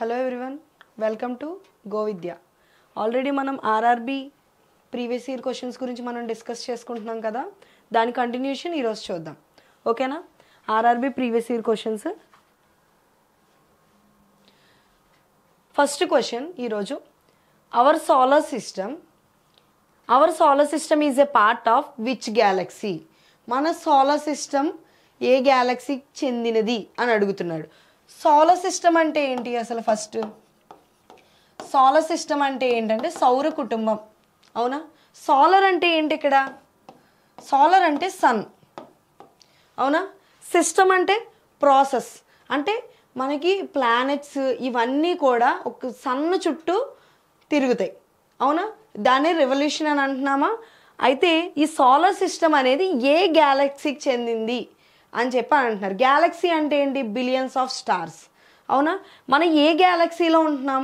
Hello everyone welcome to Govidya already మనం RRB previous year questions గురించి మనం డిస్కస్ చేసుకుంటున్నాం కదా దాని కంటిన్యూషన్ ఈరోజు చూద్దాం ఓకేనా RRB previous year questions first question ఈరోజు our solar system our solar system is a part of which galaxy మన సోలార్ సిస్టమ్ ఏ గ్యాలక్సీకి చెందినది అని అడుగుతున్నాడు సోల సిస్టమ్ అంటే ఏంటి అసలు ఫస్ట్ సోలర్ సిస్టమ్ అంటే ఏంటంటే సౌర కుటుంబం అవునా సోలర్ అంటే ఏంటి ఇక్కడ సోలర్ అంటే సన్ అవునా సిస్టమ్ అంటే ప్రాసెస్ అంటే మనకి ప్లానెట్స్ ఇవన్నీ కూడా ఒక సన్ను చుట్టూ తిరుగుతాయి అవునా దాన్ని రెవల్యూషన్ అని అంటున్నామా అయితే ఈ సోలార్ సిస్టమ్ అనేది ఏ గ్యాలక్సీకి చెందింది అని చెప్పి అంటున్నారు గ్యాలక్సీ అంటే ఏంటి బిలియన్స్ ఆఫ్ స్టార్స్ అవునా మనం ఏ గ్యాలక్సీలో ఉంటున్నాం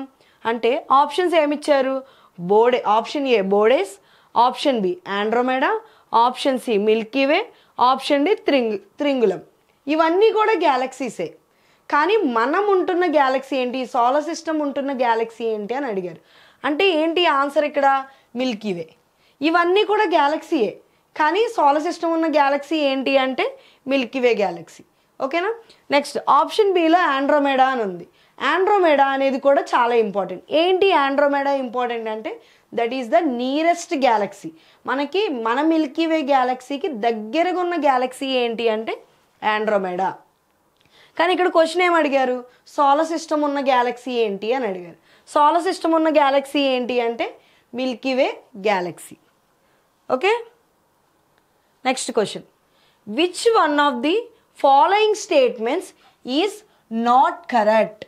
అంటే ఆప్షన్స్ ఏమిచ్చారు Bode option A Bode's option B Andromeda option C Milky Way option D త్రింగ్ త్రింగులం ఇవన్నీ కూడా గ్యాలక్సీసే కానీ మనం ఉంటున్న గ్యాలక్సీ ఏంటి సోలార్ సిస్టమ్ ఉంటున్న గ్యాలక్సీ ఏంటి అని అడిగారు అంటే ఏంటి ఆన్సర్ ఇక్కడ మిల్కీవే ఇవన్నీ కూడా గ్యాలక్సీయే కానీ సోలర్ సిస్టమ్ ఉన్న గ్యాలక్సీ ఏంటి అంటే మిల్కీవే గ్యాలక్సీ ఓకేనా నెక్స్ట్ ఆప్షన్ బిలో ఆండ్రోమేడా అని ఉంది ఆండ్రోమేడా అనేది కూడా చాలా ఇంపార్టెంట్ ఏంటి ఆండ్రోమేడా ఇంపార్టెంట్ అంటే that is the nearest galaxy మనకి మన మిల్కీవే గ్యాలక్సీకి దగ్గరగా ఉన్న గ్యాలక్సీ ఏంటి అంటే ఆండ్రోమేడా కానీ ఇక్కడ క్వశ్చన్ ఏం అడిగారు సోలర్ సిస్టమ్ ఉన్న గ్యాలక్సీ ఏంటి అని అడిగారు సోలర్ సిస్టమ్ ఉన్న గ్యాలక్సీ ఏంటి అంటే Milky Way galaxy okay next question which one of the following statements is not correct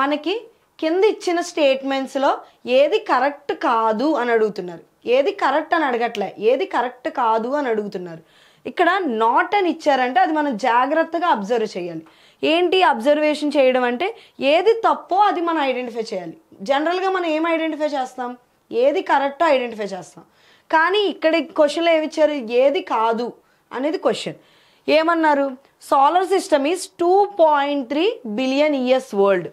మనకి కింద ఇచ్చిన స్టేట్మెంట్స్లో ఏది కరెక్ట్ కాదు అని అడుగుతున్నారు ఏది కరెక్ట్ అని అడగట్లే ఏది కరెక్ట్ కాదు అని అడుగుతున్నారు ఇక్కడ నాట్ అని ఇచ్చారంటే అది మనం జాగ్రత్తగా అబ్జర్వ్ చేయాలి ఏంటి అబ్జర్వేషన్ చేయడం అంటే ఏది తప్పో అది మనం ఐడెంటిఫై చేయాలి జనరల్గా మనం ఏం ఐడెంటిఫై చేస్తాం ఏది కరెక్టో ఐడెంటిఫై చేస్తాం కానీ ఇక్కడ క్వశ్చన్లో ఏమిచ్చారు ఏది కాదు అనేది క్వశ్చన్ ఏమన్నారు solar system is two point three billion years old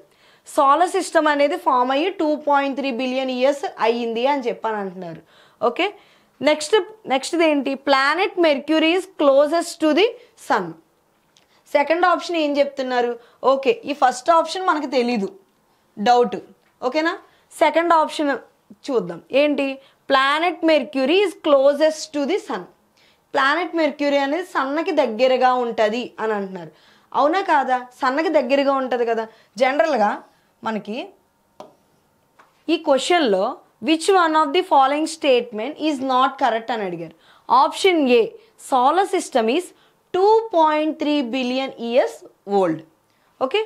solar system అనేది ఫామ్ అయ్యి టూ పాయింట్ త్రీ బిలియన్ ఇయర్స్ అయ్యింది అని చెప్పని అంటున్నారు ఓకే నెక్స్ట్ నెక్స్ట్ ఏంటి planet Mercury is closest to the sun second option ఏం చెప్తున్నారు ఓకే ఈ ఫస్ట్ ఆప్షన్ మనకు తెలీదు డౌట్ ఓకేనా సెకండ్ ఆప్షన్ చూద్దాం ఏంటి planet Mercury is closest to the sun planet Mercury అనేది సన్నకి దగ్గరగా ఉంటుంది అని అంటున్నారు అవునా కాదా సన్నకి దగ్గరగా ఉంటుంది కదా జనరల్గా మనకి ఈ క్వశ్చన్లో which one of the following statement is not correct అని అడిగారు option A solar system is two point three billion years old okay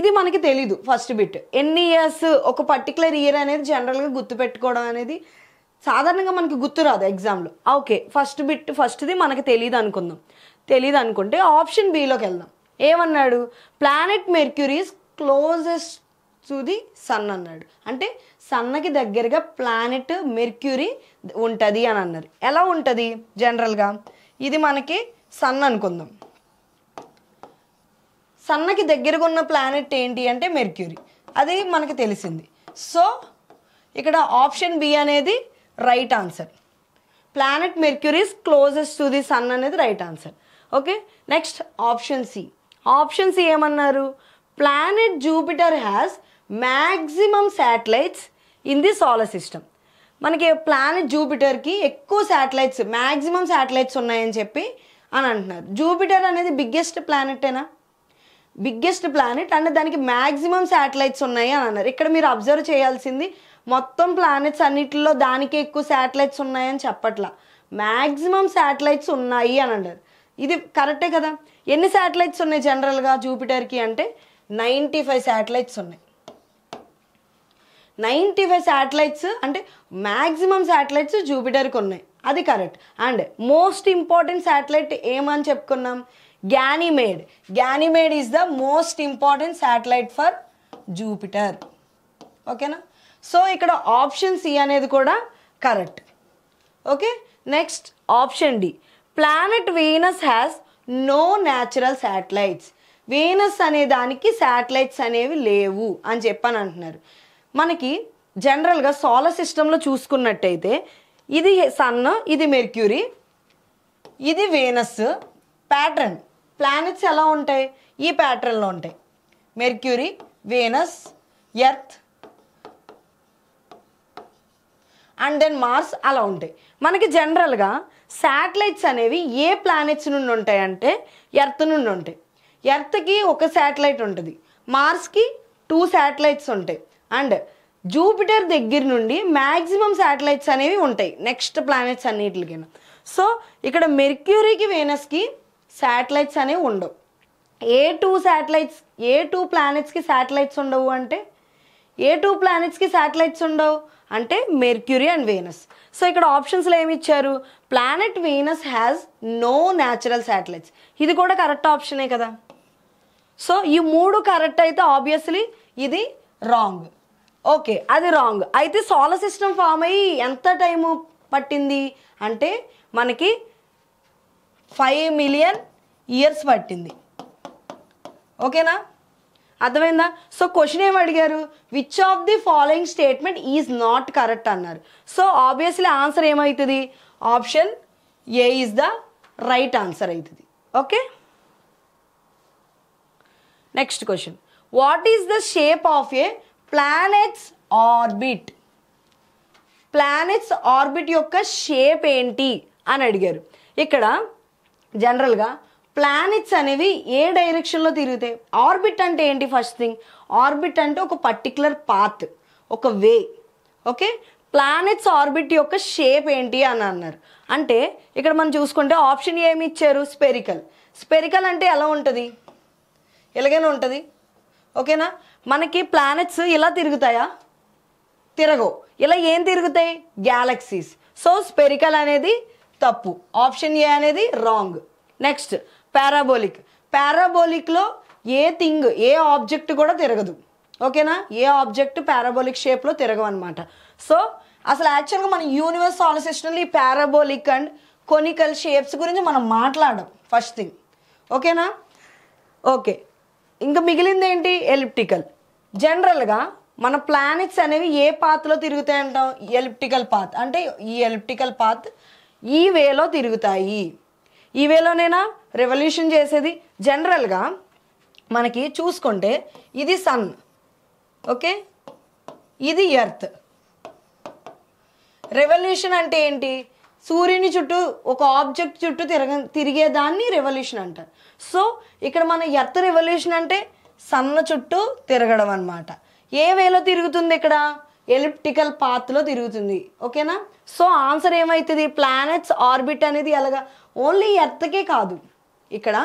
ఇది మనకి తెలీదు ఫస్ట్ బిట్ ఎన్ని ఇయర్స్ ఒక పర్టికులర్ ఇయర్ అనేది జనరల్గా గుర్తుపెట్టుకోవడం అనేది సాధారణంగా మనకి గుర్తు రాదు ఎగ్జామ్లో ఓకే ఫస్ట్ బిట్ ఫస్ట్ది మనకి తెలియదు అనుకుందాం తెలియదు అనుకుంటే ఆప్షన్ బిలోకి వెళ్దాం ఏమన్నాడు planet Mercury's closest to the sun అన్నాడు అంటే సన్నకి దగ్గరగా ప్లానెట్ మెర్క్యూరీ ఉంటుంది అని అన్నారు ఎలా ఉంటుంది జనరల్గా ఇది మనకి సన్ అనుకుందాం సన్నకి దగ్గరగా ఉన్న ప్లానెట్ ఏంటి అంటే మెర్క్యూరీ అది మనకి తెలిసింది సో ఇక్కడ ఆప్షన్ బి అనేది right answer planet Mercury's closest to the sun అనేది right answer okay next option C option C ఏమన్నారు ప్లానెట్ జూపిటర్ has maximum satellites in the solar system మనకి ప్లానెట్ జూపిటర్కి ఎక్కువ శాటిలైట్స్ మ్యాక్సిమం శాటిలైట్స్ ఉన్నాయని చెప్పి అని అంటున్నారు జూపిటర్ అనేది బిగ్గెస్ట్ ప్లానెటేనా బిగ్గెస్ట్ ప్లానెట్ అంటే దానికి మ్యాక్సిమం శాటిలైట్స్ ఉన్నాయి అని అన్నారు ఇక్కడ మీరు అబ్జర్వ్ చేయాల్సింది మొత్తం ప్లానెట్స్ అన్నిటిలో దానికే ఎక్కువ శాటిలైట్స్ ఉన్నాయని చెప్పట్లా మ్యాక్సిమం శాటిలైట్స్ ఉన్నాయి అని అంటారు ఇది కరెక్టే కదా ఎన్ని శాటిలైట్స్ ఉన్నాయి జనరల్గా జూపిటర్కి అంటే నైంటీ ఫైవ్ శాటిలైట్స్ ఉన్నాయి నైంటీ ఫైవ్ శాటిలైట్స్ అంటే మ్యాక్సిమం శాటిలైట్స్ జూపిటర్కి ఉన్నాయి అది correct and most important satellite ఏమని చెప్పుకున్నాం Ganymede Ganymede is the most important satellite for Jupiter ఓకేనా సో ఇక్కడ ఆప్షన్ సి అనేది కూడా correct okay next option D planet Venus has no natural satellites Venus అనే దానికి శాటిలైట్స్ అనేవి లేవు అని చెప్పని అంటున్నారు మనకి జనరల్గా సోలర్ సిస్టంలో చూసుకున్నట్టయితే ఇది సన్ ఇది మెర్క్యూరీ ఇది వీనస్ ప్యాటర్న్ ప్లానెట్స్ ఎలా ఉంటాయి ఈ ప్యాటర్న్లో ఉంటాయి Mercury Venus Earth and then Mars అలా ఉంటాయి మనకి జనరల్గా శాటిలైట్స్ అనేవి ఏ ప్లానెట్స్ నుండి ఉంటాయంటే ఎర్త్ నుండి ఉంటాయి ఎర్త్కి ఒక శాటిలైట్ ఉంటుంది మార్స్కి టూ శాటిలైట్స్ ఉంటాయి అండ్ జూపిటర్ దగ్గర నుండి మ్యాక్సిమం శాటిలైట్స్ అనేవి ఉంటాయి నెక్స్ట్ ప్లానెట్స్ అన్నిటికైనా సో ఇక్కడ మెర్క్యూరీకి వేనస్కి శాటిలైట్స్ అనేవి ఉండవు ఏ టూ శాటిలైట్స్ ఏ టూ ప్లానెట్స్కి శాటిలైట్స్ ఉండవు అంటే ఏ టూ ప్లానెట్స్కి శాటిలైట్స్ ఉండవు అంటే మెర్క్యూరీ అండ్ వీనస్ సో ఇక్కడ ఆప్షన్స్లో ఏమి ఇచ్చారు planet Venus has no natural satellites ఇది కూడా కరెక్ట్ ఆప్షనే కదా సో ఈ మూడు కరెక్ట్ అయితే ఆబ్వియస్లీ ఇది రాంగ్ ఓకే అది రాంగ్ అయితే సోలార్ సిస్టమ్ ఫామ్ అయ్యి ఎంత టైము పట్టింది అంటే మనకి ఫైవ్ మిలియన్ ఇయర్స్ పట్టింది ఓకేనా అర్థమైందా సో క్వశ్చన్ ఏమి అడిగారు which of the following statement is not correct అన్నారు సో ఆబ్వియస్లీ ఆన్సర్ ఏమవుతుంది option A is the right answer అవుతుంది okay next question what is the shape of a planets orbit planets orbit యొక్క shape ఏంటి అని అడిగారు ఇక్కడ జనరల్గా planets అనేవి ఏ డైరెక్షన్లో తిరుగుతాయి ఆర్బిట్ అంటే ఏంటి ఫస్ట్ థింగ్ ఆర్బిట్ అంటే ఒక పర్టికులర్ పాత్ ఒక వే ఓకే ప్లానెట్స్ ఆర్బిట్ యొక్క షేప్ ఏంటి అని అన్నారు అంటే ఇక్కడ మనం చూసుకుంటే ఆప్షన్ ఏమి ఇచ్చారు స్పెరికల్ స్పెరికల్ అంటే ఎలా ఉంటుంది ఎలాగైనా ఉంటుంది ఓకేనా మనకి ప్లానెట్స్ ఇలా తిరుగుతాయా తిరగవు ఇలా ఏం తిరుగుతాయి గ్యాలక్సీస్ సో స్పెరికల్ అనేది తప్పు ఆప్షన్ ఏ అనేది రాంగ్ నెక్స్ట్ పారాబోలిక్ పారాబోలిక్లో ఏ థింగ్ ఏ ఆబ్జెక్ట్ కూడా తిరగదు ఓకేనా ఏ ఆబ్జెక్ట్ పారాబోలిక్ షేప్లో తిరగవన్నమాట సో అసలు యాక్చువల్గా మన యూనివర్స్ ఆలోచించడంలో ఈ పారాబోలిక్ అండ్ కొనికల్ షేప్స్ గురించి మనం మాట్లాడడం ఫస్ట్ థింగ్ ఓకేనా ఓకే ఇంకా మిగిలింది ఏంటి ఎలిప్టికల్ జనరల్గా మన ప్లానెట్స్ అనేవి ఏ పాత్లో తిరుగుతాయి ఎలిప్టికల్ పాత్ అంటే ఈ ఎలిప్టికల్ పాత్ ఈ వేలో తిరుగుతాయి ఈవేలోనైనా రెవల్యూషన్ చేసేది జనరల్గా మనకి చూసుకుంటే ఇది సన్ ఓకే ఇది ఎర్త్ రెవల్యూషన్ అంటే ఏంటి సూర్యుని చుట్టూ ఒక ఆబ్జెక్ట్ చుట్టూ తిరగ తిరిగేదాన్ని రెవల్యూషన్ అంటారు సో ఇక్కడ మన ఎర్త్ రెవల్యూషన్ అంటే సన్న చుట్టూ తిరగడం అనమాట ఏ వేలో తిరుగుతుంది ఇక్కడ ఎలిప్టికల్ పాత్లో తిరుగుతుంది ఓకేనా సో ఆన్సర్ ఏమవుతుంది ప్లానెట్స్ ఆర్బిట్ అనేది ఎలాగా ఓన్లీ ఎర్త్కే కాదు ఇక్కడ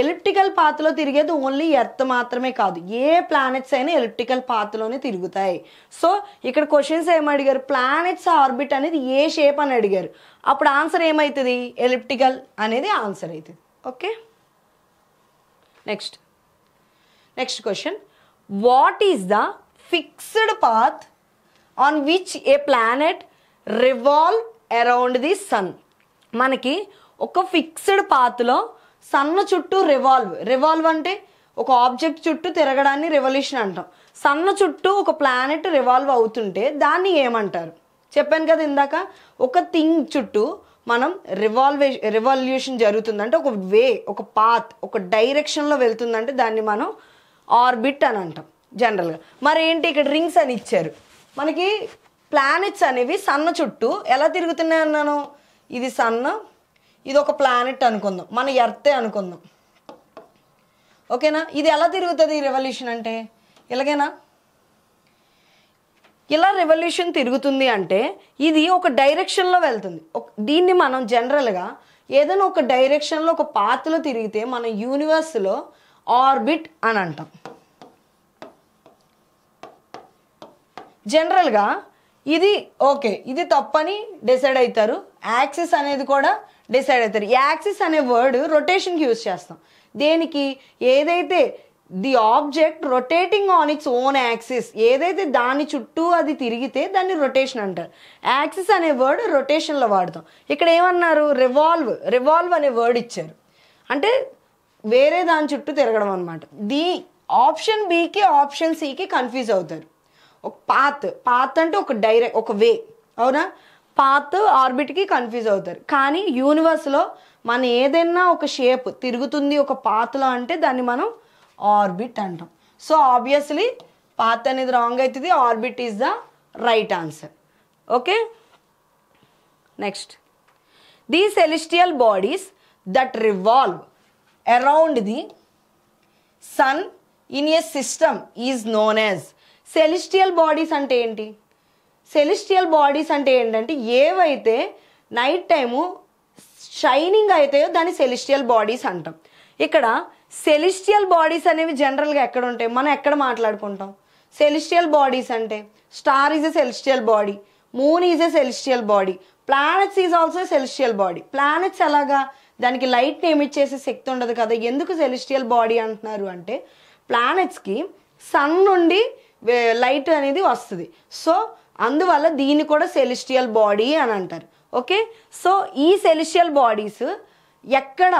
ఎలిప్టికల్ పాత్లో తిరిగేది ఓన్లీ ఎర్త్ మాత్రమే కాదు ఏ ప్లానెట్స్ అయినా ఎలిప్టికల్ పాత్లోనే తిరుగుతాయి సో ఇక్కడ క్వశ్చన్స్ ఏమడిగారు ప్లానెట్స్ ఆర్బిట్ అనేది ఏ షేప్ అని అడిగారు అప్పుడు ఆన్సర్ ఏమవుతుంది ఎలిప్టికల్ అనేది ఆన్సర్ అవుతుంది okay next next question what is the fixed path on which a planet revolve around the sun మనకి ఒక ఫిక్స్డ్ పాత్లో సన్ చుట్టూ రివాల్వ్ రివాల్వ్ అంటే ఒక ఆబ్జెక్ట్ చుట్టూ తిరగడాన్ని రెవల్యూషన్ అంటాం సన్న చుట్టూ ఒక ప్లానెట్ రివాల్వ్ అవుతుంటే దాన్ని ఏమంటారు చెప్పాను కదా ఇందాక ఒక థింగ్ చుట్టూ మనం రివాల్వే రివాల్యూషన్ జరుగుతుందంటే ఒక వే ఒక పాత్ ఒక డైరెక్షన్లో వెళ్తుందంటే దాన్ని మనం ఆర్బిట్ అని అంటాం జనరల్గా మరేంటి ఇక్కడ రింగ్స్ అని ఇచ్చారు మనకి ప్లానెట్స్ అనేవి సన్న చుట్టూ ఎలా తిరుగుతున్నాయి అన్నాను ఇది సన్న ఇది ఒక ప్లానెట్ అనుకుందాం మన ఎర్తే అనుకుందాం ఓకేనా ఇది ఎలా తిరుగుతుంది ఈ రెవల్యూషన్ అంటే ఇలాగేనా ఇలా రెవల్యూషన్ తిరుగుతుంది అంటే ఇది ఒక డైరెక్షన్లో వెళ్తుంది దీన్ని మనం జనరల్గా ఏదైనా ఒక డైరెక్షన్లో ఒక పాత్రలో తిరిగితే మన యూనివర్స్లో ఆర్బిట్ అని అంటాం జనరల్గా ఇది ఓకే ఇది తప్పని డిసైడ్ అవుతారు యాక్సిస్ అనేది కూడా డిసైడ్ అవుతారు యాక్సిస్ అనే వర్డ్ రొటేషన్కి యూజ్ చేస్తాం దేనికి ఏదైతే the object rotating on its own axis ఏదైతే దాని చుట్టూ అది తిరిగితే దాన్ని రొటేషన్ అంటారు యాక్సిస్ అనే వర్డ్ రొటేషన్లో వాడతాం ఇక్కడ ఏమన్నారు రివాల్వ్ రివాల్వ్ అనే వర్డ్ ఇచ్చారు అంటే వేరే దాని చుట్టూ తిరగడం అనమాట ది ఆప్షన్ బికి ఆప్షన్ సికి కన్ఫ్యూజ్ అవుతారు ఒక పాత్ పాత్ అంటే ఒక డైరెక్ట్ ఒక వే అవునా పాత్ ఆర్బిట్కి కన్ఫ్యూజ్ అవుతారు కానీ యూనివర్స్లో మన ఏదైనా ఒక షేప్ తిరుగుతుంది ఒక పాత్లో అంటే దాన్ని మనం ఆర్బిట్ అంటాం సో ఆబ్వియస్లీ పాత్ అనేది రాంగ్ అవుతుంది orbit is the right answer okay next the celestial bodies that revolve around the sun in a system is known as celestial bodies అంటే ఏంటి సెలిస్టియల్ బాడీస్ అంటే ఏంటంటే ఏవైతే నైట్ టైము షైనింగ్ అవుతాయో దాన్ని celestial bodies అంటాం ఇక్కడ సెలిస్టియల్ బాడీస్ అనేవి జనరల్గా ఎక్కడ ఉంటాయి మనం ఎక్కడ మాట్లాడుకుంటాం సెలిస్టియల్ బాడీస్ అంటే star is a celestial body moon is a celestial body planets is also celestial body planets ఎలాగా దానికి లైట్ని చేసే శక్తి ఉండదు కదా ఎందుకు సెలిస్టియల్ బాడీ అంటున్నారు అంటే ప్లానెట్స్కి సన్ నుండి లైట్ అనేది వస్తుంది సో అందువల్ల దీన్ని కూడా సెలిస్టియల్ బాడీ అని అంటారు ఓకే సో ఈ సెలిషియల్ బాడీస్ ఎక్కడ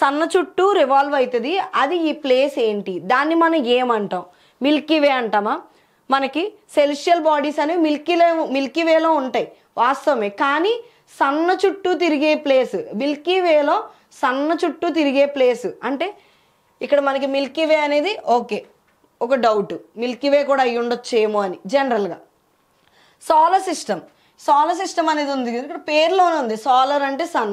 సన్న చుట్టూ రివాల్వ్ అవుతుంది అది ఈ ప్లేస్ ఏంటి దాన్ని మనం ఏమంటాం మిల్కీ వే అంటామా మనకి సెలిషియల్ బాడీస్ అనేవి మిల్కీలో మిల్కీ వేలో ఉంటాయి వాస్తవమే కానీ సన్న చుట్టూ తిరిగే ప్లేస్ మిల్కీ వేలో సన్న చుట్టూ తిరిగే ప్లేస్ అంటే ఇక్కడ మనకి మిల్కీ వే అనేది ఓకే ఒక డౌట్ మిల్కీవే కూడా అయ్యి ఉండొచ్చు ఏమో అని జనరల్గా సోలర్ సిస్టమ్ సోలర్ సిస్టమ్ అనేది ఉంది ఇక్కడ పేర్లోనే ఉంది సోలర్ అంటే సన్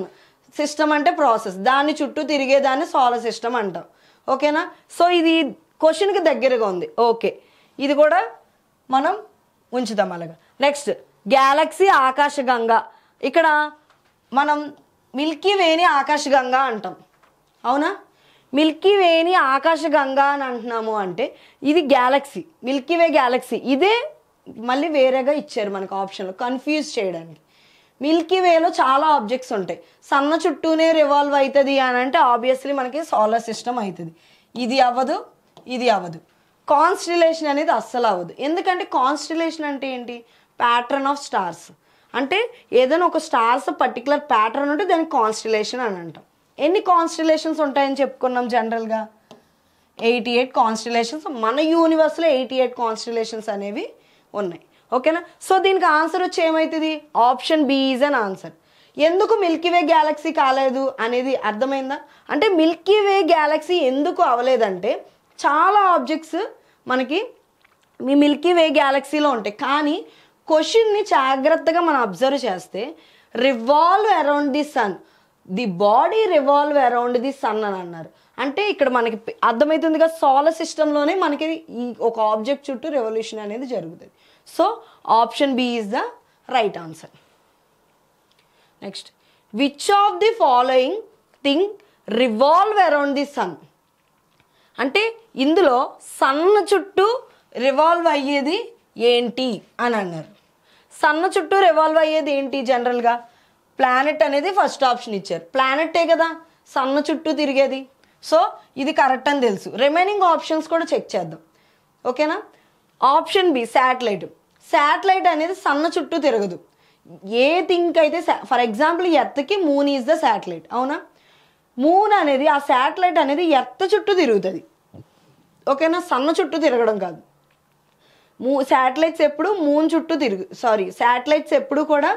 సిస్టమ్ అంటే ప్రాసెస్ దాన్ని చుట్టూ తిరిగేదాన్ని సోలర్ సిస్టమ్ అంటాం ఓకేనా సో ఇది క్వశ్చన్కి దగ్గరగా ఉంది ఓకే ఇది కూడా మనం ఉంచుదాం అలాగా నెక్స్ట్ గ్యాలక్సీ ఆకాశగంగా ఇక్కడ మనం మిల్కీ వేని ఆకాశగంగా అంటాం అవునా మిల్కీ వేని ఆకాశ గంగా అని అంటున్నాము అంటే ఇది గ్యాలక్సీ మిల్కీ వే గ్యాలక్సీ ఇదే మళ్ళీ వేరేగా ఇచ్చారు మనకు ఆప్షన్లో కన్ఫ్యూజ్ చేయడానికి మిల్కీ వేలో చాలా ఆబ్జెక్ట్స్ ఉంటాయి సన్న చుట్టూనే రివాల్వ్ అవుతుంది అని అంటే ఆబ్వియస్లీ మనకి సోలార్ సిస్టమ్ అవుతుంది ఇది అవ్వదు ఇది అవ్వదు కాన్స్టిలేషన్ అనేది అస్సలు అవ్వదు ఎందుకంటే కాన్స్టిలేషన్ అంటే ఏంటి ప్యాటర్న్ ఆఫ్ స్టార్స్ అంటే ఏదైనా ఒక స్టార్స్ పర్టికులర్ ప్యాటర్న్ ఉంటే దాన్ని కాన్స్టిలేషన్ అని అంటాం ఎన్ని కాన్స్టిలేషన్స్ ఉంటాయని చెప్పుకున్నాం జనరల్గా ఎయిటీ ఎయిట్ కాన్స్టిలేషన్స్ మన యూనివర్స్లో ఎయిటీ ఎయిట్ కాన్స్టిలేషన్స్ అనేవి ఉన్నాయి ఓకేనా సో దీనికి ఆన్సర్ వచ్చి ఏమవుతుంది option B is an answer ఎందుకు మిల్కీవే గ్యాలక్సీ కాలేదు అనేది అర్థమైందా అంటే మిల్కీవే గ్యాలక్సీ ఎందుకు అవలేదంటే చాలా ఆబ్జెక్ట్స్ మనకి మీ మిల్కీవే గ్యాలక్సీలో ఉంటాయి కానీ క్వశ్చన్ని జాగ్రత్తగా మనం అబ్జర్వ్ చేస్తే revolve around the sun the body revolve around the sun అని అన్నారు అంటే ఇక్కడ మనకి అర్థమవుతుందిగా సోలర్ సిస్టంలోనే మనకి ఈ ఒక ఆబ్జెక్ట్ చుట్టూ రెవల్యూషన్ అనేది జరుగుతుంది so option B is the right answer next which of the following thing revolve around the sun అంటే ఇందులో సన్న చుట్టూ రివాల్వ్ అయ్యేది ఏంటి అని అన్నారు సన్న చుట్టూ రివాల్వ్ అయ్యేది ఏంటి జనరల్గా ప్లానెట్ అనేది ఫస్ట్ ఆప్షన్ ఇచ్చారు ప్లానెట్టే కదా సన్న చుట్టూ తిరిగేది సో ఇది కరెక్ట్ అని తెలుసు రిమైనింగ్ ఆప్షన్స్ కూడా చెక్ చేద్దాం ఓకేనా ఆప్షన్ బి శాటిలైట్ శాటిలైట్ అనేది సన్న చుట్టూ తిరగదు ఏ థింక్ అయితే ఫర్ ఎగ్జాంపుల్ ఎత్తకి మూన్ ఈజ్ ద శాటిలైట్ అవునా మూన్ అనేది ఆ శాటిలైట్ అనేది ఎత్త చుట్టూ తిరుగుతుంది ఓకేనా సన్న చుట్టూ తిరగడం కాదు మూ శాటిలైట్స్ ఎప్పుడు మూన్ చుట్టూ తిరుగు సారీ శాటిలైట్స్ ఎప్పుడు కూడా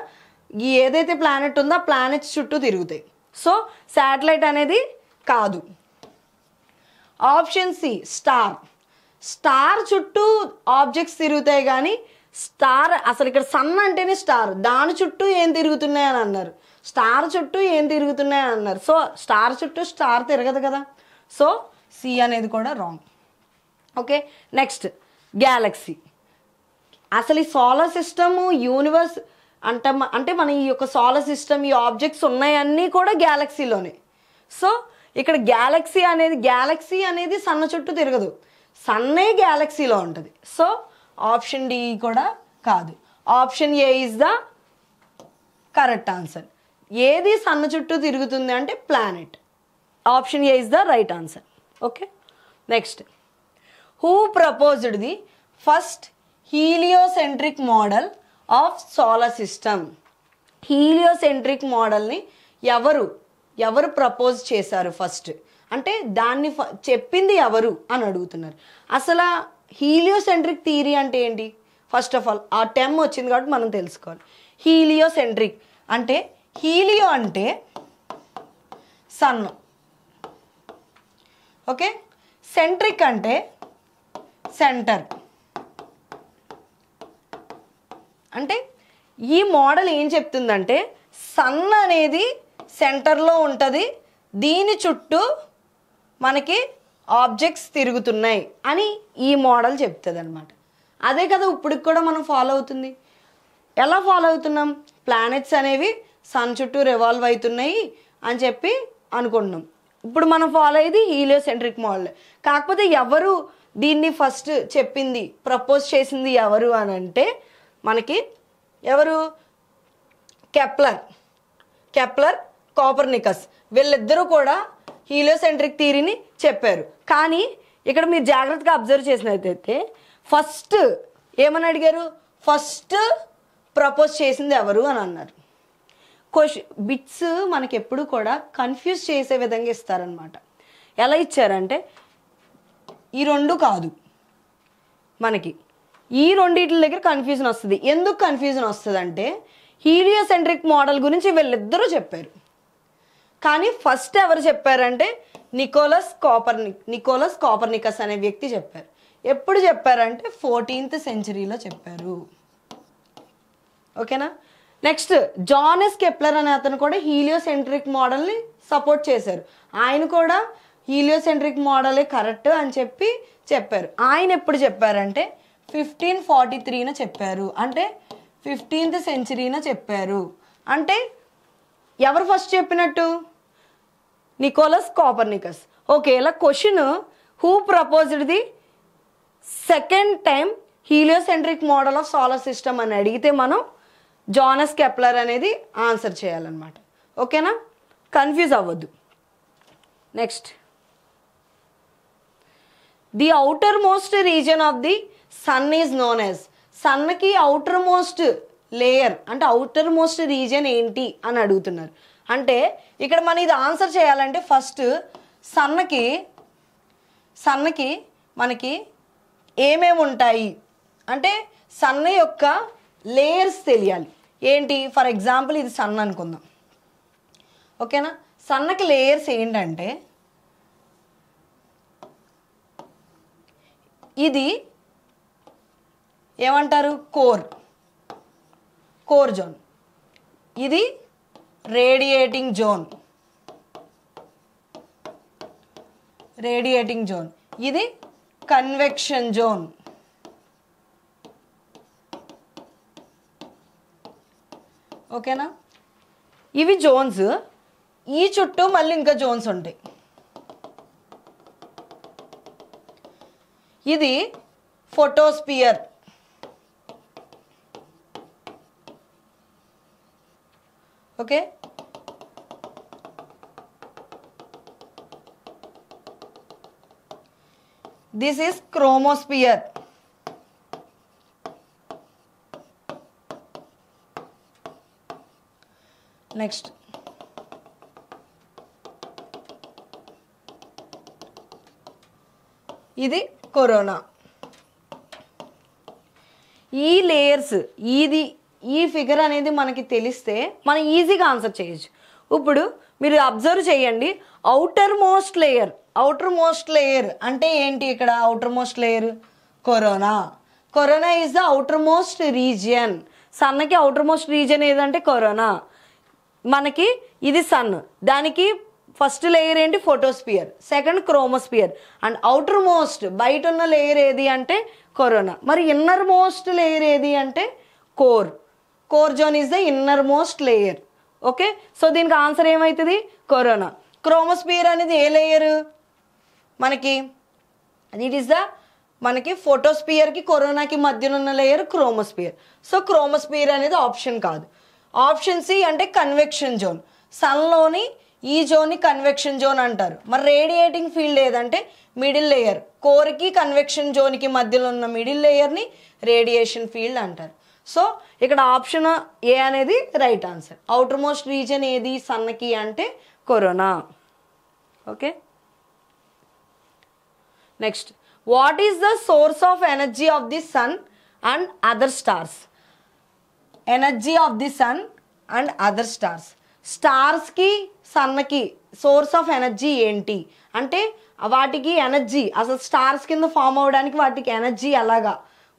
ఏదైతే ప్లానెట్ ఉందో ఆ ప్లానెట్స్ చుట్టూ తిరుగుతాయి సో శాటిలైట్ అనేది కాదు ఆప్షన్ సి స్టార్ స్టార్ చుట్టూ ఆబ్జెక్ట్స్ తిరుగుతాయి కానీ స్టార్ అసలు ఇక్కడ సన్ అంటేనే స్టార్ దాని చుట్టూ ఏం తిరుగుతున్నాయని అన్నారు స్టార్ చుట్టూ ఏం తిరుగుతున్నాయని అన్నారు సో స్టార్ చుట్టూ స్టార్ తిరగదు కదా సో సి అనేది కూడా రాంగ్ ఓకే నెక్స్ట్ గ్యాలక్సీ అసలు ఈ సోలార్ సిస్టము యూనివర్స్ అంటే అంటే మన ఈ యొక్క సోలర్ సిస్టమ్ ఈ ఆబ్జెక్ట్స్ ఉన్నాయన్నీ కూడా గ్యాలక్సీలోనే సో ఇక్కడ గ్యాలక్సీ అనేది గ్యాలక్సీ అనేది సన్న చుట్టూ తిరగదు సన్నే గ్యాలక్సీలో ఉంటుంది సో ఆప్షన్ డి కూడా కాదు option A is the correct answer ఏది సన్న చుట్టూ తిరుగుతుంది అంటే planet option A is the right answer okay next who proposed the first heliocentric model of solar system heliocentric మోడల్ని ఎవరు ఎవరు ప్రపోజ్ చేశారు ఫస్ట్ అంటే దాన్ని చెప్పింది ఎవరు అని అడుగుతున్నారు అసలు హీలియోసెంట్రిక్ థియరీ అంటే ఏంటి ఫస్ట్ ఆఫ్ ఆల్ ఆ టెమ్ వచ్చింది కాబట్టి మనం తెలుసుకోవాలి హీలియోసెంట్రిక్ అంటే హీలియో అంటే సన్ ఓకే సెంట్రిక్ అంటే సెంటర్ అంటే ఈ మోడల్ ఏం చెప్తుందంటే సన్ అనేది సెంటర్లో ఉంటుంది దీని చుట్టూ మనకి ఆబ్జెక్ట్స్ తిరుగుతున్నాయి అని ఈ మోడల్ చెప్తుంది అనమాట అదే కదా ఇప్పటికి కూడా మనం ఫాలో అవుతుంది ఎలా ఫాలో అవుతున్నాం ప్లానెట్స్ అనేవి సన్ చుట్టూ రివాల్వ్ అవుతున్నాయి అని చెప్పి అనుకుంటున్నాం ఇప్పుడు మనం ఫాలో అయ్యేది హీలియో సెంట్రిక్ మోడల్ కాకపోతే ఎవరు దీన్ని ఫస్ట్ చెప్పింది ప్రపోజ్ చేసింది ఎవరు అని అంటే మనకి ఎవరు కెప్లర్ కెప్లర్ కాపర్నికస్ వీళ్ళిద్దరూ కూడా హీలోసెంట్రిక్ థీరీని చెప్పారు కానీ ఇక్కడ మీరు జాగ్రత్తగా అబ్జర్వ్ చేసినట్టయితే ఫస్ట్ ఏమని అడిగారు ఫస్ట్ ప్రపోజ్ చేసింది ఎవరు అని అన్నారు క్వశ్చన్ బిట్స్ మనకి ఎప్పుడు కూడా కన్ఫ్యూజ్ చేసే విధంగా ఇస్తారనమాట ఎలా ఇచ్చారంటే ఈ రెండు కాదు మనకి ఈ రెండింటి దగ్గర కన్ఫ్యూజన్ వస్తుంది ఎందుకు కన్ఫ్యూజన్ వస్తుంది అంటే హీలియోసెంట్రిక్ మోడల్ గురించి వీళ్ళిద్దరూ చెప్పారు కానీ ఫస్ట్ ఎవరు చెప్పారంటే నికోలస్ కాపర్నిక్ నికోలస్ కాపర్నికస్ అనే వ్యక్తి చెప్పారు ఎప్పుడు చెప్పారంటే ఫోర్టీన్త్ సెంచరీలో చెప్పారు ఓకేనా నెక్స్ట్ జానెస్ కెప్లర్ అనే అతను కూడా హీలియోసెంట్రిక్ మోడల్ని సపోర్ట్ చేశారు ఆయన కూడా హీలియోసెంట్రిక్ మోడలే కరెక్ట్ అని చెప్పి చెప్పారు ఆయన ఎప్పుడు చెప్పారంటే ఫిఫ్టీన్ ఫార్టీ త్రీన చెప్పారు అంటే ఫిఫ్టీన్త్ సెంచరీన చెప్పారు అంటే ఎవరు ఫస్ట్ చెప్పినట్టు నికోలస్ కాపర్నికస్ ఓకే ఇలా question who proposed the second time heliocentric model of solar system అని అడిగితే మనం జానస్ కెప్లర్ అనేది ఆన్సర్ చేయాలన్నమాట ఓకేనా కన్ఫ్యూజ్ అవ్వద్దు next the outermost region of the sun is known as సన్కి అవుటర్ మోస్ట్ లేయర్ అంటే అవుటర్ మోస్ట్ రీజన్ ఏంటి అని అడుగుతున్నారు అంటే ఇక్కడ మనం ఇది ఆన్సర్ చేయాలంటే ఫస్ట్ సన్నకి సన్నకి మనకి ఏమేమి ఉంటాయి అంటే సన్న యొక్క లేయర్స్ తెలియాలి ఏంటి ఫర్ ఎగ్జాంపుల్ ఇది సన్ అనుకుందాం ఓకేనా సన్నకి లేయర్స్ ఏంటంటే ఇది ఏమంటారు కోర్ కోర్ జోన్ ఇది రేడియేటింగ్ జోన్ రేడియేటింగ్ జోన్ ఇది కన్వెక్షన్ జోన్ ఓకేనా ఇవి జోన్స్ ఈ చుట్టూ మళ్ళీ ఇంకా జోన్స్ ఉంటాయి ఇది photosphere okay this is chromosphere next ഇത് കൊറോണ ഈ ലെയേഴ്സ് ഈ ఈ ఫిగర్ అనేది మనకి తెలిస్తే మనం ఈజీగా ఆన్సర్ చేయొచ్చు ఇప్పుడు మీరు అబ్జర్వ్ చేయండి outermost layer outermost layer అంటే ఏంటి ఇక్కడ outermost layer corona corona is the outermost region సన్నకి అవుటర్ మోస్ట్ రీజియన్ ఏదంటే కరోనా మనకి ఇది సన్ దానికి ఫస్ట్ లేయర్ ఏంటి photosphere second chromosphere and outermost బయట ఉన్న లేయర్ ఏది అంటే కరోనా మరి ఇన్నర్ మోస్ట్ లేయర్ ఏది అంటే core core zone is the innermost layer okay so దీనికి ఆన్సర్ ఏమవుతుంది కరోనా క్రోమోస్పియర్ అనేది ఏ లేయర్ మనకి ఇట్ ఈస్ ద మనకి ఫోటోస్పియర్కి కరోనాకి మధ్యన ఉన్న లేయర్ క్రోమోస్పియర్ సో క్రోమోస్పియర్ అనేది ఆప్షన్ కాదు ఆప్షన్ సి అంటే కన్వెక్షన్ జోన్ సన్లోని ఈ జోన్ని కన్వెక్షన్ జోన్ అంటారు మరి రేడియేటింగ్ ఫీల్డ్ ఏదంటే మిడిల్ లేయర్ కోర్కి కన్వెక్షన్ జోన్కి మధ్యలో ఉన్న మిడిల్ లేయర్ని రేడియేషన్ ఫీల్డ్ అంటారు సో ఇక్కడ ఆప్షన్ ఏ అనేది right answer outermost region ఏది సన్నకి అంటే corona okay next what is the source of energy of the sun and other stars energy of the sun and other stars స్టార్స్కి సన్నకి source of energy ఏంటి అంటే వాటికి energy అసలు stars కింద ఫామ్ అవడానికి వాటికి ఎనర్జీ ఎలాగా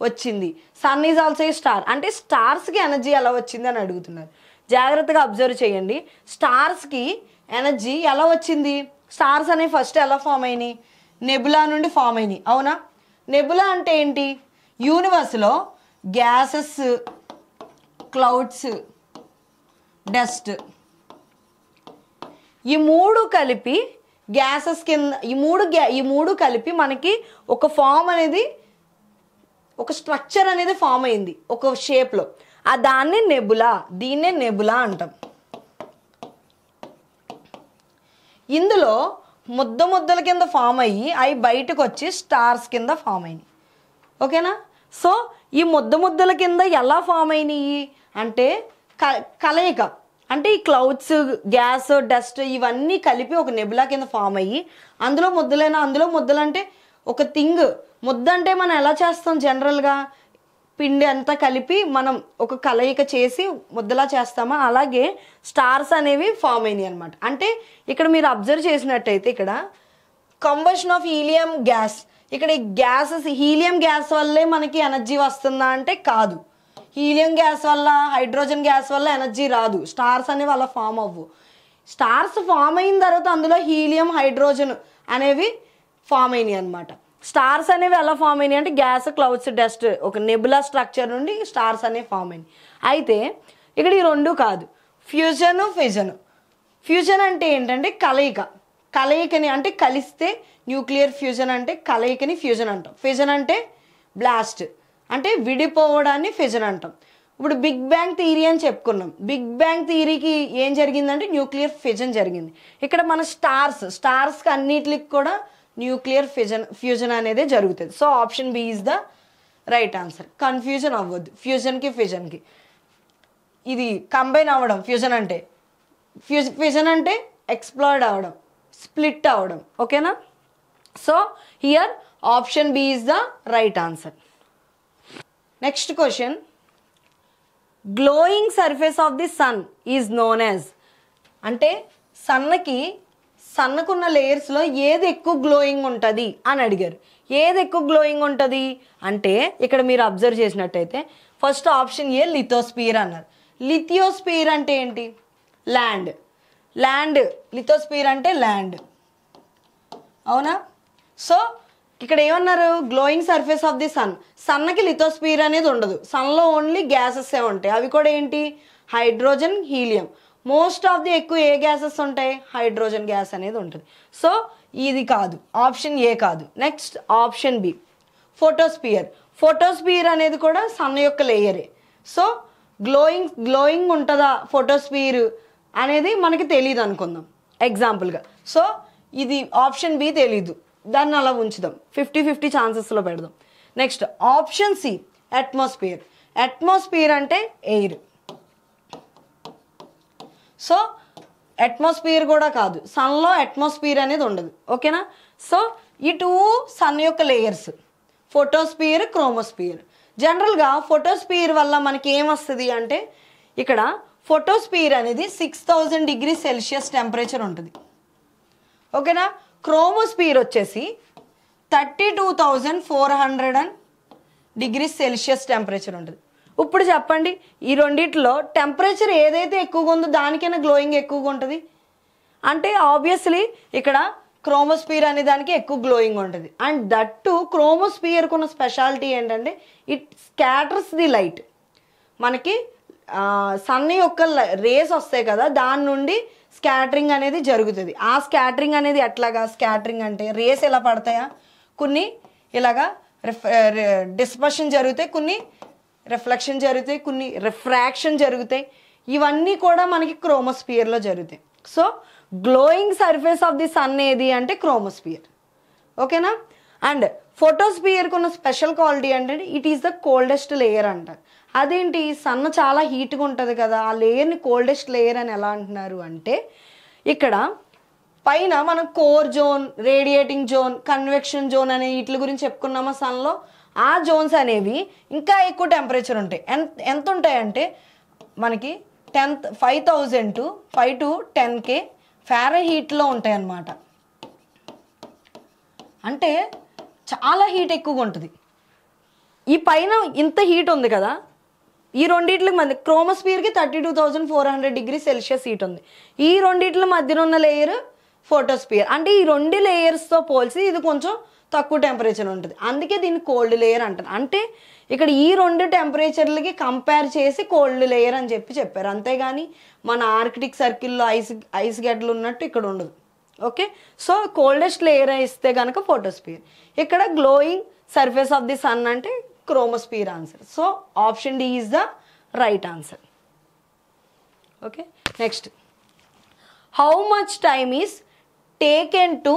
వచ్చింది సన్ ఈజ్ ఆల్సో ఈ స్టార్ అంటే స్టార్స్కి ఎనర్జీ ఎలా వచ్చింది అని అడుగుతున్నారు జాగ్రత్తగా అబ్జర్వ్ చేయండి స్టార్స్కి ఎనర్జీ ఎలా వచ్చింది స్టార్స్ అనేవి ఫస్ట్ ఎలా ఫామ్ అయినాయి నెబులా నుండి ఫామ్ అయినాయి అవునా నెబులా అంటే ఏంటి యూనివర్స్లో గ్యాసెస్ క్లౌడ్స్ డస్ట్ ఈ మూడు కలిపి గ్యాసెస్ కింద ఈ మూడు ఈ మూడు కలిపి మనకి ఒక ఫామ్ అనేది ఒక స్ట్రక్చర్ అనేది ఫామ్ అయింది ఒక షేప్లో ఆ దాన్ని నెబులా దీన్నే నెబులా అంటాం ఇందులో ముద్ద ముద్దల కింద ఫామ్ అయ్యి అవి బయటకు వచ్చి స్టార్స్ కింద ఫామ్ అయినాయి ఓకేనా సో ఈ ముద్ద ముద్దల కింద ఎలా ఫామ్ అయినాయి అంటే క కలయిక అంటే ఈ క్లౌడ్స్ గ్యాస్ డస్ట్ ఇవన్నీ కలిపి ఒక నెబులా కింద ఫామ్ అయ్యి అందులో ముద్దలైనా అందులో ముద్దలంటే అంటే ఒక థింగ్ ముద్దంటే మనం ఎలా చేస్తాం జనరల్గా పిండి అంతా కలిపి మనం ఒక కలయిక చేసి ముద్దలా చేస్తామా అలాగే స్టార్స్ అనేవి ఫామ్ అయినాయి అనమాట అంటే ఇక్కడ మీరు అబ్జర్వ్ చేసినట్టయితే ఇక్కడ కంబషన్ ఆఫ్ హీలియం గ్యాస్ ఇక్కడ ఈ గ్యాసెస్ హీలియం గ్యాస్ వల్లే మనకి ఎనర్జీ వస్తుందా అంటే కాదు హీలియం గ్యాస్ వల్ల హైడ్రోజన్ గ్యాస్ వల్ల ఎనర్జీ రాదు స్టార్స్ అనేవి అలా ఫామ్ అవ్వు స్టార్స్ ఫామ్ అయిన తర్వాత అందులో హీలియం హైడ్రోజన్ అనేవి ఫామ్ అయినాయి అనమాట స్టార్స్ అనేవి ఎలా ఫామ్ అయినాయి అంటే గ్యాస్ క్లౌడ్స్ డస్ట్ ఒక నెబులా స్ట్రక్చర్ నుండి స్టార్స్ అనేవి ఫామ్ అయినాయి అయితే ఇక్కడ ఈ రెండు కాదు ఫ్యూజన్ ఫిజన్ ఫ్యూజన్ అంటే ఏంటంటే కలయిక కలయికని అంటే కలిస్తే న్యూక్లియర్ ఫ్యూజన్ అంటే కలయికని ఫ్యూజన్ అంటాం ఫిజన్ అంటే బ్లాస్ట్ అంటే విడిపోవడాన్ని ఫిజన్ అంటాం ఇప్పుడు బిగ్ బ్యాంగ్ థియరీ అని చెప్పుకున్నాం బిగ్ బ్యాంగ్ థియరీకి ఏం జరిగిందంటే న్యూక్లియర్ ఫిజన్ జరిగింది ఇక్కడ మన స్టార్స్ స్టార్స్కి అన్నిటికి కూడా న్యూక్లియర్ ఫ్యూజన్ ఫ్యూజన్ అనేది జరుగుతుంది so option B is the right answer confusion అవ్వద్దు ఫ్యూజన్కి ఫ్యూజన్కి ఇది కంబైన్ అవ్వడం ఫ్యూజన్ అంటే ఫ్యూజ్ ఫ్యూజన్ అంటే ఎక్స్ప్లోర్డ్ అవ్వడం స్ప్లిట్ అవ్వడం ఓకేనా so here option B is the right answer next question glowing surface of the sun is known as అంటే సన్నకి సన్నకున్న లేయర్స్లో ఏది ఎక్కువ గ్లోయింగ్ ఉంటుంది అని అడిగారు ఏది ఎక్కువ గ్లోయింగ్ ఉంటుంది అంటే ఇక్కడ మీరు అబ్జర్వ్ చేసినట్టయితే ఫస్ట్ ఆప్షన్ ఏ లిథోస్పియర్ అన్నారు లిథియోస్పియర్ అంటే ఏంటి ల్యాండ్ ల్యాండ్ లిథోస్పియర్ అంటే ల్యాండ్ అవునా సో ఇక్కడ ఏమన్నారు glowing surface of the sun సన్నకి లిథోస్పియర్ అనేది ఉండదు సన్లో ఓన్లీ గ్యాసెస్ ఉంటాయి అవి కూడా ఏంటి hydrogen helium most of the ఎక్కువ ఏ గ్యాసెస్ ఉంటాయి హైడ్రోజన్ గ్యాస్ అనేది ఉంటుంది సో ఇది కాదు ఆప్షన్ ఏ కాదు next option B photosphere photosphere అనేది కూడా సన్ యొక్క లేయరే సో గ్లోయింగ్ గ్లోయింగ్ ఉంటుందా ఫోటోస్పియర్ అనేది మనకి తెలియదు అనుకుందాం ఎగ్జాంపుల్గా సో ఇది ఆప్షన్ బి తెలీదు దాన్ని అలా ఉంచుదాం ఫిఫ్టీ ఫిఫ్టీ ఛాన్సెస్లో పెడదాం next option C atmosphere atmosphere అంటే ఎయిర్ సో అట్మాస్ఫియర్ కూడా కాదు సన్లో అట్మాస్ఫియర్ అనేది ఉండదు ఓకేనా సో ఈ టూ సన్ యొక్క లేయర్స్ ఫోటోస్పియర్ క్రోమోస్పియర్ జనరల్గా ఫోటోస్పియర్ వల్ల మనకి ఏమొస్తుంది అంటే ఇక్కడ ఫోటోస్పియర్ అనేది six thousand degree Celsius temperature ఉంటుంది ఓకేనా క్రోమోస్పియర్ వచ్చేసి thirty two thousand four hundred and degree Celsius temperature ఉంటుంది ఇప్పుడు చెప్పండి ఈ రెండిట్లో టెంపరేచర్ ఏదైతే ఎక్కువగా ఉందో దానికైనా గ్లోయింగ్ ఎక్కువగా ఉంటుంది అంటే ఆబ్వియస్లీ ఇక్కడ క్రోమోస్పియర్ అనే దానికి ఎక్కువ గ్లోయింగ్ ఉంటుంది అండ్ దట్టు క్రోమోస్పియర్కి ఉన్న స్పెషాలిటీ ఏంటంటే ఇట్ స్కాటర్స్ ది లైట్ మనకి సన్ యొక్క రేస్ వస్తాయి కదా దాని నుండి స్కాటరింగ్ అనేది జరుగుతుంది ఆ స్కాటరింగ్ అనేది ఎట్లాగా స్కాటరింగ్ అంటే రేస్ ఎలా పడతాయా కొన్ని ఇలాగా డిస్పర్షన్ జరిగితే కొన్ని రిఫ్లెక్షన్ జరుగుతాయి కొన్ని రిఫ్రాక్షన్ జరుగుతాయి ఇవన్నీ కూడా మనకి క్రోమోస్పియర్లో జరుగుతాయి so glowing surface of the sun ఏది అంటే క్రోమోస్పియర్ ఓకేనా అండ్ ఫోటోస్పియర్కి ఉన్న స్పెషల్ క్వాలిటీ అంటే it is the coldest layer అంటారు అదేంటి సన్న చాలా హీట్గా ఉంటుంది కదా ఆ లేయర్ని కోల్డెస్ట్ లేయర్ అని ఎలా అంటున్నారు అంటే ఇక్కడ పైన మనం core zone radiating zone convection zone అనే వీటి గురించి చెప్పుకున్నామా సన్లో ఆ జోన్స్ అనేవి ఇంకా ఎక్కువ టెంపరేచర్ ఉంటాయి ఎంత ఎంత ఉంటాయంటే మనకి tenth five thousand to five to ten K హీట్లో ఉంటాయి అన్నమాట అంటే చాలా హీట్ ఎక్కువగా ఉంటుంది ఈ పైన ఇంత హీట్ ఉంది కదా ఈ రెండిట్లకి మధ్య క్రోమస్పియర్కి thirty two thousand four hundred degree Celsius heat ఉంది ఈ రెండిట్ల మధ్యన ఉన్న లేయర్ ఫోటోస్పియర్ అంటే ఈ రెండు లేయర్స్తో పోల్చి ఇది కొంచెం తక్కువ టెంపరేచర్ ఉంటుంది అందుకే దీన్ని కోల్డ్ లేయర్ అంటారు అంటే ఇక్కడ ఈ రెండు టెంపరేచర్లకి కంపేర్ చేసి కోల్డ్ లేయర్ అని చెప్పి చెప్పారు అంతేగాని మన ఆర్కిటిక్ సర్కిల్లో ఐస్ ఐస్ గడ్డలు ఉన్నట్టు ఇక్కడ ఉండదు ఓకే సో కోల్డెస్ట్ లేయర్ ఇస్తే కనుక ఫోటోస్పియర్ ఇక్కడ glowing surface of the sun అంటే chromosphere answer so option D is the right answer okay next how much time is taken to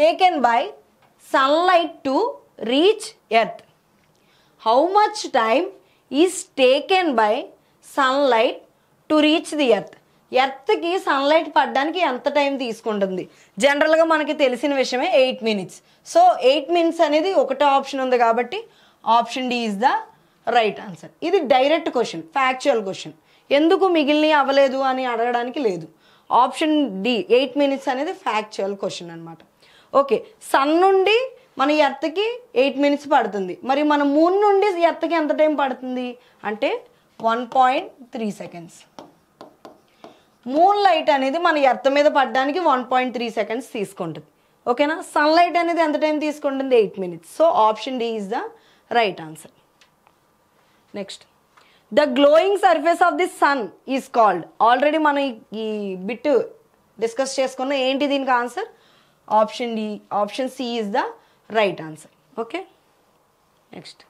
taken by sunlight to reach earth how much time is taken by sunlight to reach the earth ఎర్త్కి sunlight పడడానికి ఎంత time తీసుకుంటుంది జనరల్గా మనకి తెలిసిన విషయమే eight minutes so eight minutes అనేది ఒకటో ఆప్షన్ ఉంది కాబట్టి option D is the right answer ఇది డైరెక్ట్ క్వశ్చన్ ఫ్యాక్చువల్ క్వశ్చన్ ఎందుకు మిగిలిన అవ్వలేదు అని అడగడానికి లేదు ఆప్షన్ డి ఎయిట్ మినిట్స్ అనేది ఫ్యాక్చువల్ క్వశ్చన్ అనమాట ఓకే సన్ నుండి మన ఎత్తకి ఎయిట్ మినిట్స్ పడుతుంది మరి మన మూన్ నుండి ఎత్తకి ఎంత టైం పడుతుంది అంటే one point three seconds moon light అనేది మన ఎర్త మీద పడడానికి వన్ పాయింట్ త్రీ సెకండ్స్ తీసుకుంటుంది ఓకేనా సన్లైట్ అనేది ఎంత టైం తీసుకుంటుంది eight minutes so option D is the right answer next the glowing surface of the sun is called already మనం ఈ బిట్ డిస్కస్ చేసుకున్న ఏంటి దీనికి answer Option D, option C is the right answer. Okay. Next.